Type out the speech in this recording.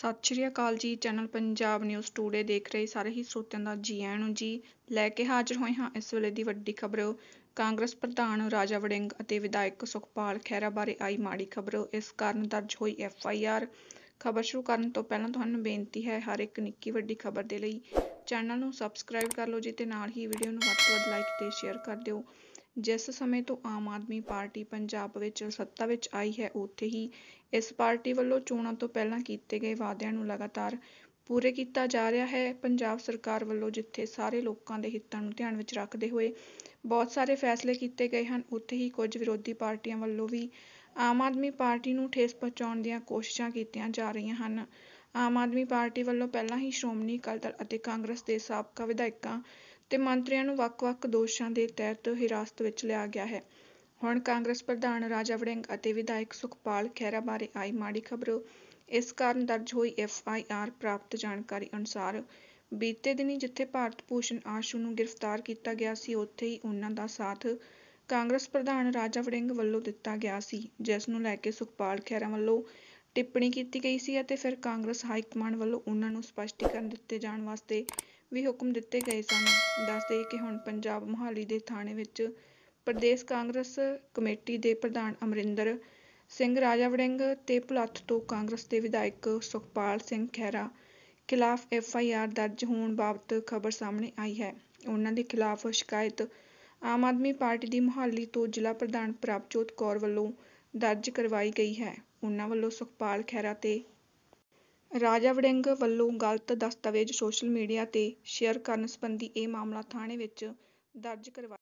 ਸਤਿ ਸ਼੍ਰੀ ਅਕਾਲ ਜੀ channel Punjab news today ਦੇਖ ਰਹੇ ਸਾਰੇ ਹੀ ਸੋਤਿਆਂ ਦਾ ਜੀ ਆਇਆਂ ਨੂੰ ਜੀ ਲੈ ਕੇ ਹਾਜ਼ਰ ਹੋਏ ਹਾਂ ਇਸ ਵੇਲੇ ਦੀ ਵੱਡੀ ਖਬਰ ਕਾਂਗਰਸ ਪ੍ਰਧਾਨ ਰਾਜਾ ਵੜਿੰਗ ਅਤੇ ਵਿਧਾਇਕ ਸੁਖਪਾਲ ਖਹਿਰਾ ਬਾਰੇ ਆਈ ਮਾੜੀ ਖਬਰ ਇਸ ਕਾਰਨ ਦਰਜ ਹੋਈ ਐਫ ਆਈ ਆਰ ਖਬਰ ਸ਼ੁਰੂ ਕਰਨ ਤੋਂ ਪਹਿਲਾਂ ਤੁਹਾਨੂੰ ਬੇਨਤੀ ਹੈ ਹਰ ਇੱਕ ਨਿੱਕੀ ਵੱਡੀ ਖਬਰ ਦੇ ਲਈ ਚੈਨਲ ਨੂੰ ਸਬਸਕ੍ਰਾਈਬ ਕਰ ਲਓ ਜੀ ਤੇ ਨਾਲ ਹੀ ਵੀਡੀਓ ਨੂੰ ਵੱਧ ਤੋਂ ਵੱਧ ਲਾਈਕ ਤੇ ਸ਼ੇਅਰ ਕਰ ਦਿਓ ਜਿਸ ਸਮੇਂ ਤੋਂ ਆਮ ਆਦਮੀ ਪਾਰਟੀ ਪੰਜਾਬ ਵਿੱਚ ਸੱਤਾ ਵਿੱਚ ਆਈ ਹੈ ਉੱਥੇ ਹੀ ਇਸ ਪਾਰਟੀ ਵੱਲੋਂ ਚੋਣਾਂ ਤੋਂ ਪਹਿਲਾਂ ਕੀਤੇ ਗਏ ਵਾਅਦਿਆਂ ਨੂੰ ਲਗਾਤਾਰ ਪੂਰੇ ਕੀਤਾ ਜਾ ਰਿਹਾ ਹੈ ਪੰਜਾਬ ਸਰਕਾਰ ਵੱਲੋਂ ਜਿੱਥੇ ਸਾਰੇ ਲੋਕਾਂ ਦੇ ਹਿੱਤਾਂ ਨੂੰ ਧਿਆਨ ਵਿੱਚ ਰੱਖਦੇ ਹੋਏ ਬਹੁਤ ਸਾਰੇ ਫੈਸਲੇ ਕੀਤੇ ਗਏ ਹਨ ਉੱਥੇ ਹੀ ਕੁਝ ਵਿਰੋਧੀ ਪਾਰਟੀਆਂ ਵੱਲੋਂ ਵੀ ਆਮ ਆਦਮੀ ਪਾਰਟੀ ਨੂੰ ਠੇਸ ਪਹੁੰਚਾਉਣ ਦੀਆਂ ਕੋਸ਼ਿਸ਼ਾਂ ਕੀਤੀਆਂ ਜਾ ਰਹੀਆਂ ਹਨ ਆਮ ਆਦਮੀ ਪਾਰਟੀ ਵੱਲੋਂ ਪਹਿਲਾਂ ਹੀ ਸ਼੍ਰੋਮਣੀ ਅਕਾਲੀ ਦਲ ਅਤੇ ਕਾਂਗਰਸ ਦੇ ਸਾਬਕਾ ਵਿਧਾਇਕਾਂ ਤੇ ਮੰਤਰੀਆਂ ਨੂੰ ਵੱਖ-ਵੱਖ ਦੋਸ਼ਾਂ ਦੇ ਤਹਿਤ ਹਿਰਾਸਤ ਵਿੱਚ ਲਿਆ ਗਿਆ ਹੈ। ਹੁਣ ਕਾਂਗਰਸ ਪ੍ਰਧਾਨ ਰਾਜਾ ਵੜਿੰਗ ਅਤੇ ਵਿਧਾਇਕ ਸੁਖਪਾਲ ਖਹਿਰਾ ਬਾਰੇ ਆਈ ਮਾੜੀ ਖ਼ਬਰ ਇਸ ਕਾਰਨ ਦਰਜ ਹੋਈ ਐਫ. ਆਈ. ਆਰ. ਪ੍ਰਾਪਤ ਜਾਣਕਾਰੀ ਅਨੁਸਾਰ ਬੀਤੇ ਦਿਨੀ ਜਿੱਥੇ ਭਾਰਤ ਭੂਸ਼ਣ ਆਸ਼ੂ ਨੂੰ ਗ੍ਰਿਫਤਾਰ ਕੀਤਾ ਗਿਆ ਸੀ ਉੱਥੇ ਹੀ ਉਨ੍ਹਾਂ ਦਾ ਸਾਥ ਕਾਂਗਰਸ ਪ੍ਰਧਾਨ ਰਾਜਾ ਵੜਿੰਗ ਵੱਲੋਂ ਦਿੱਤਾ ਗਿਆ ਸੀ ਜਿਸ ਨੂੰ ਲੈ ਕੇ ਸੁਖਪਾਲ ਖਹਿਰਾ ਵੱਲੋਂ ਟਿੱਪਣੀ ਕੀਤੀ ਗਈ ਸੀ ਅਤੇ ਫਿਰ ਕਾਂਗਰਸ ਹਾਈ ਕਮਾਂਡ ਵੱਲੋਂ ਉਹਨਾਂ ਨੂੰ ਸਪਸ਼ਟੀਕਰਨ ਦਿੱਤੇ ਜਾਣ ਵਾਸਤੇ ਵੀ ਹੁਕਮ ਦਿੱਤੇ ਗਏ ਸਨ ਦੱਸ ਦੇਈਏ ਕਿ ਹੁਣ ਪੰਜਾਬ ਮੁਹਾਲੀ ਦੇ ਥਾਣੇ ਵਿੱਚ ਪ੍ਰਦੇਸ਼ ਕਾਂਗਰਸ ਕਮੇਟੀ ਦੇ ਪ੍ਰਧਾਨ ਅਮਰਿੰਦਰ ਸਿੰਘ ਰਾਜਾਵੜਿੰਗ ਤੇ ਭੁਲੱਥ ਤੋਂ ਕਾਂਗਰਸ ਦੇ ਵਿਧਾਇਕ ਸੁਖਪਾਲ ਸਿੰਘ ਖਹਿਰਾ ਖਿਲਾਫ ਐਫ ਆਈ ਆਰ ਦਰਜ ਹੋਣ ਬਾਬਤ ਖਬਰ ਸਾਹਮਣੇ ਆਈ ਹੈ ਉਹਨਾਂ ਦੇ ਖਿਲਾਫ ਸ਼ਿਕਾਇਤ ਆਮ ਆਦਮੀ ਪਾਰਟੀ ਦੀ ਮੁਹਾਲੀ ਤੋਂ ਜ਼ਿਲ੍ਹਾ ਪ੍ਰਧਾਨ ਪ੍ਰਭਜੋਤ ਕੌਰ ਵੱਲੋਂ ਦਰਜ ਕਰਵਾਈ ਗਈ ਹੈ ਉਹਨਾਂ ਵੱਲੋਂ ਸੁਖਪਾਲ ਖਹਿਰਾ ਤੇ ਰਾਜਾ ਵੜਿੰਗ ਵੱਲੋਂ ਗਲਤ ਦਸਤਾਵੇਜ਼ ਸੋਸ਼ਲ ਮੀਡੀਆ 'ਤੇ ਸ਼ੇਅਰ ਕਰਨ ਸਬੰਧੀ ਇਹ ਮਾਮਲਾ ਥਾਣੇ ਵਿੱਚ ਦਰਜ ਕਰਵਾਇਆ